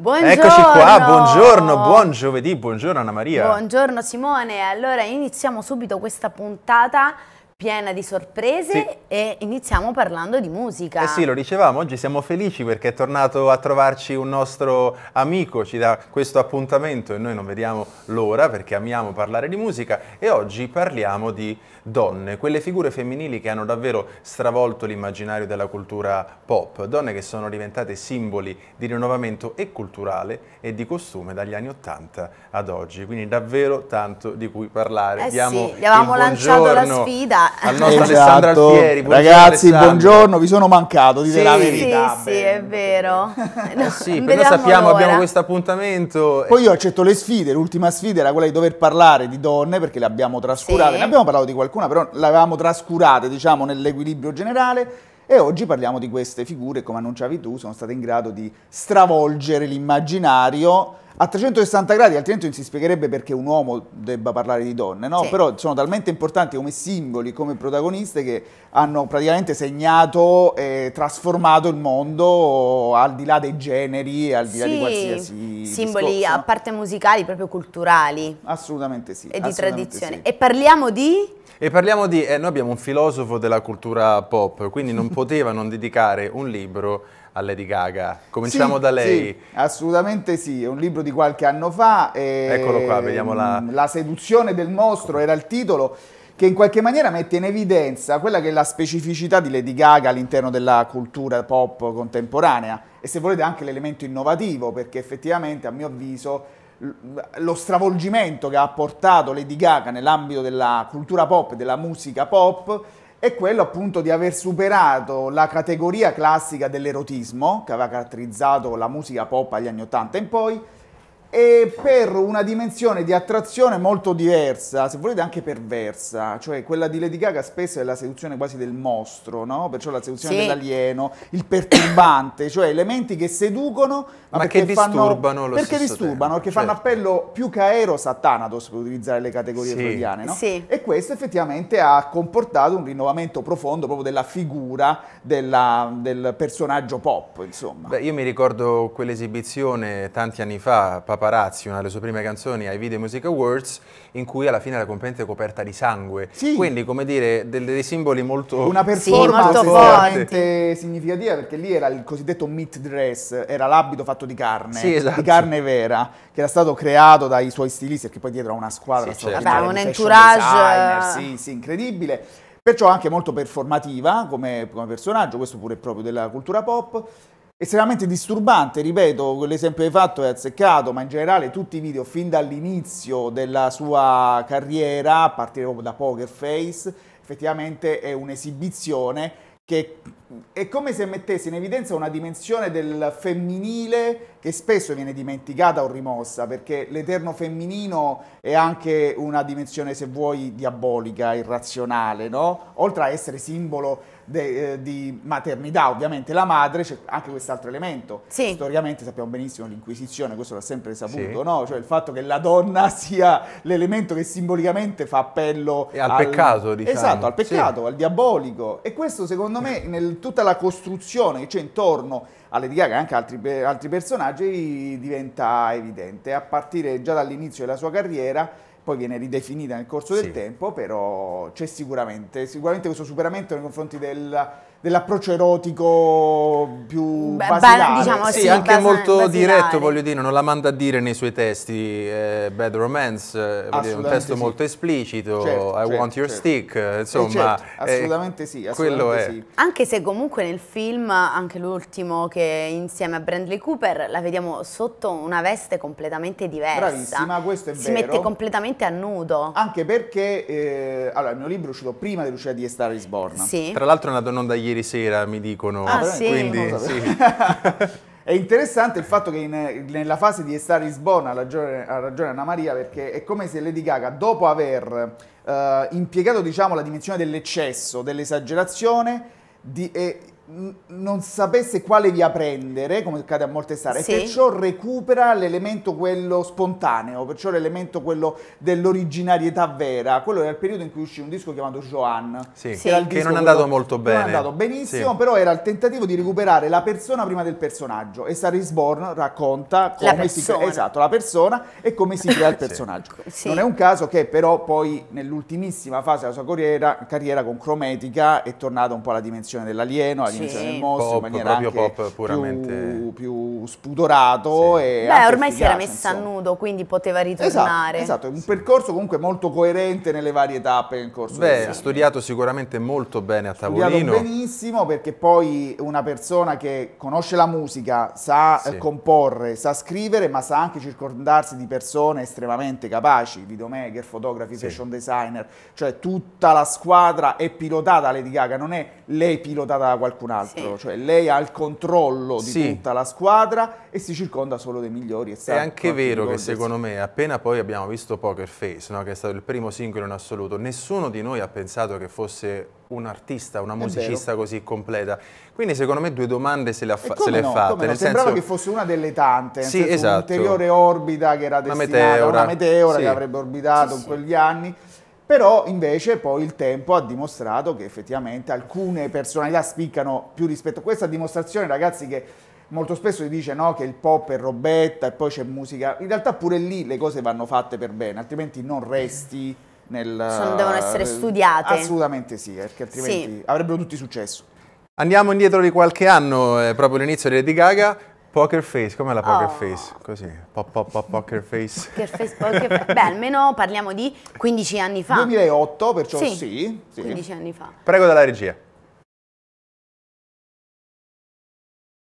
Buongiorno. Eccoci qua, buongiorno, buon giovedì, buongiorno Anna Maria. Buongiorno Simone, allora iniziamo subito questa puntata piena di sorprese sì. e iniziamo parlando di musica. Eh sì, lo dicevamo, oggi siamo felici perché è tornato a trovarci un nostro amico, ci dà questo appuntamento e noi non vediamo l'ora perché amiamo parlare di musica e oggi parliamo di donne, quelle figure femminili che hanno davvero stravolto l'immaginario della cultura pop, donne che sono diventate simboli di rinnovamento e culturale e di costume dagli anni 80 ad oggi, quindi davvero tanto di cui parlare. Eh Diamo sì, gli avevamo lanciato la sfida eh, al nostro esatto. Alessandro Alfieri. Ragazzi, Alessandro. buongiorno, vi sono mancato, dite sì, la verità. Sì, sì, è vero. Eh, eh, no, sì, però sappiamo, ora. abbiamo questo appuntamento. Poi io accetto le sfide, l'ultima sfida era quella di dover parlare di donne perché le abbiamo trascurate, sì. ne abbiamo parlato di qualcuna, però le avevamo trascurate diciamo nell'equilibrio generale. E oggi parliamo di queste figure, come annunciavi tu, sono state in grado di stravolgere l'immaginario a 360 gradi, altrimenti non si spiegherebbe perché un uomo debba parlare di donne, no? Sì. però sono talmente importanti come simboli, come protagoniste che hanno praticamente segnato e trasformato il mondo al di là dei generi, al di là di qualsiasi simboli discorso, a parte musicali, proprio culturali. Assolutamente sì. E di tradizione. Sì. E parliamo di e parliamo di, eh, noi abbiamo un filosofo della cultura pop, quindi non poteva non dedicare un libro a Lady Gaga. Cominciamo sì, da lei. Sì, assolutamente sì, è un libro di qualche anno fa. Eccolo qua, vediamo la... Mm, la seduzione del mostro era il titolo che in qualche maniera mette in evidenza quella che è la specificità di Lady Gaga all'interno della cultura pop contemporanea e se volete anche l'elemento innovativo perché effettivamente a mio avviso lo stravolgimento che ha portato Lady Gaga nell'ambito della cultura pop e della musica pop è quello appunto di aver superato la categoria classica dell'erotismo che aveva caratterizzato la musica pop agli anni 80 in poi e per una dimensione di attrazione molto diversa, se volete anche perversa, cioè quella di Lady Gaga spesso è la seduzione quasi del mostro, no? perciò la seduzione sì. dell'alieno, il perturbante, cioè elementi che seducono ma, ma che disturbano fanno, Perché disturbano, tempo, perché certo. fanno appello più che a Eros a Thanatos per utilizzare le categorie sì. freudiane. No? Sì. E questo effettivamente ha comportato un rinnovamento profondo proprio della figura della, del personaggio pop, insomma. Beh, io mi ricordo quell'esibizione tanti anni fa, Papa Paparazzi, una delle sue prime canzoni, ai Video Music Awards, in cui alla fine la componente è coperta di sangue. Sì. Quindi, come dire, dei, dei simboli molto... Una performance sì, molto significativa, perché lì era il cosiddetto meat dress, era l'abito fatto di carne, sì, esatto. di carne vera, che era stato creato dai suoi stilisti, perché poi dietro a una squadra... Sì, certo. Vabbè, un entourage... Designer, sì, sì, incredibile perciò anche molto performativa come, come, personaggio, questo pure è proprio della cultura pop estremamente disturbante, ripeto, quell'esempio che hai fatto è azzeccato, ma in generale tutti i video fin dall'inizio della sua carriera, a partire proprio da Poker Face, effettivamente è un'esibizione che è come se mettesse in evidenza una dimensione del femminile che spesso viene dimenticata o rimossa, perché l'eterno femminino è anche una dimensione, se vuoi, diabolica, irrazionale, no? Oltre a essere simbolo de, eh, di maternità, ovviamente la madre, c'è anche quest'altro elemento. Sì. Storicamente sappiamo benissimo l'Inquisizione, questo l'ha sempre saputo, sì. no? Cioè il fatto che la donna sia l'elemento che simbolicamente fa appello e al, al... peccato, diciamo. Esatto, al peccato, sì. al diabolico. E questo secondo me, in tutta la costruzione che c'è intorno a Lady Gaga e anche altri, altri personaggi, diventa evidente. A partire già dall'inizio della sua carriera poi viene ridefinita nel corso del sì. tempo, però c'è sicuramente, sicuramente, questo superamento nei confronti del, dell'approccio erotico più Beh, basilare. Diciamo, sì, sì, anche bas- molto basilare. diretto, voglio dire, non la manda a dire nei suoi testi eh, Bad Romance, eh, dire, un testo sì. molto esplicito, certo, I certo, Want Your certo. Stick, eh, insomma. Certo, eh, assolutamente sì, assolutamente sì. Anche se comunque nel film, anche l'ultimo che insieme a Bradley Cooper, la vediamo sotto una veste completamente diversa. Bravissima, questo è si vero. Si mette completamente veramente a nudo. Anche perché, eh, allora, il mio libro è uscito prima di Lucia di Star is Sì. Tra l'altro è andato in da ieri sera, mi dicono. Ah, sì? Quindi, sì. È interessante il fatto che in, nella fase di Star is ha ragione, ha ragione Anna Maria perché è come se Lady Gaga dopo aver eh, impiegato diciamo, la dimensione dell'eccesso, dell'esagerazione, di, eh, non sapesse quale via prendere, come accade a molte star, sì. e perciò recupera l'elemento quello spontaneo, perciò l'elemento quello dell'originarietà vera. Quello era il periodo in cui uscì un disco chiamato Joan, sì. che, che, che non è andato molto bene. Non è andato benissimo, sì. però era il tentativo di recuperare la persona prima del personaggio. E Star is racconta come si crea esatto, la persona e come si crea il personaggio. Non è un caso che però poi nell'ultimissima fase della sua carriera, carriera con Crometica è tornata un po' alla dimensione dell'alieno, la sì. Cioè, nel mostro pop, in maniera anche pop, puramente... più, più spudorato. Sì. E Beh, ormai si era messa insomma. a nudo, quindi poteva ritornare. Esatto, esatto. un percorso comunque molto coerente nelle varie tappe nel corso Beh, ha studiato sicuramente molto bene a tavolino. Studiato benissimo perché poi una persona che conosce la musica, sa sì. comporre, sa scrivere, ma sa anche circondarsi di persone estremamente capaci, videomaker, fotografi, sì. fashion designer, cioè tutta la squadra è pilotata da Lady Gaga, non è lei pilotata da qualcuno qualcun altro, sì. cioè lei ha il controllo di sì. tutta la squadra e si circonda solo dei migliori. È anche vero che secondo me, appena poi abbiamo visto Poker Face, no? che è stato il primo singolo in assoluto, nessuno di noi ha pensato che fosse un artista, una musicista così completa. Quindi secondo me due domande se le ha, fa se no, fatte. No, nel sembrava senso... che fosse una delle tante, sì, senso, esatto. un'ulteriore orbita che era destinata una meteora, una meteora sì. che avrebbe orbitato in quegli anni però invece poi il tempo ha dimostrato che effettivamente alcune personalità spiccano più rispetto a questa dimostrazione, ragazzi, che molto spesso si dice no, che il pop è robetta e poi c'è musica, in realtà pure lì le cose vanno fatte per bene, altrimenti non resti nel... Sono, cioè, devono essere eh, studiate. Assolutamente sì, eh, perché altrimenti sì. avrebbero tutti successo. Andiamo indietro di qualche anno, eh, proprio l'inizio di Lady Gaga, Poker face, com'è la poker oh. face? Così, pop pop pop poker face. Poker face, poker face. Beh, almeno parliamo di 15 anni fa. 2008, perciò sì. sì, sì. 15 anni fa. Prego dalla regia.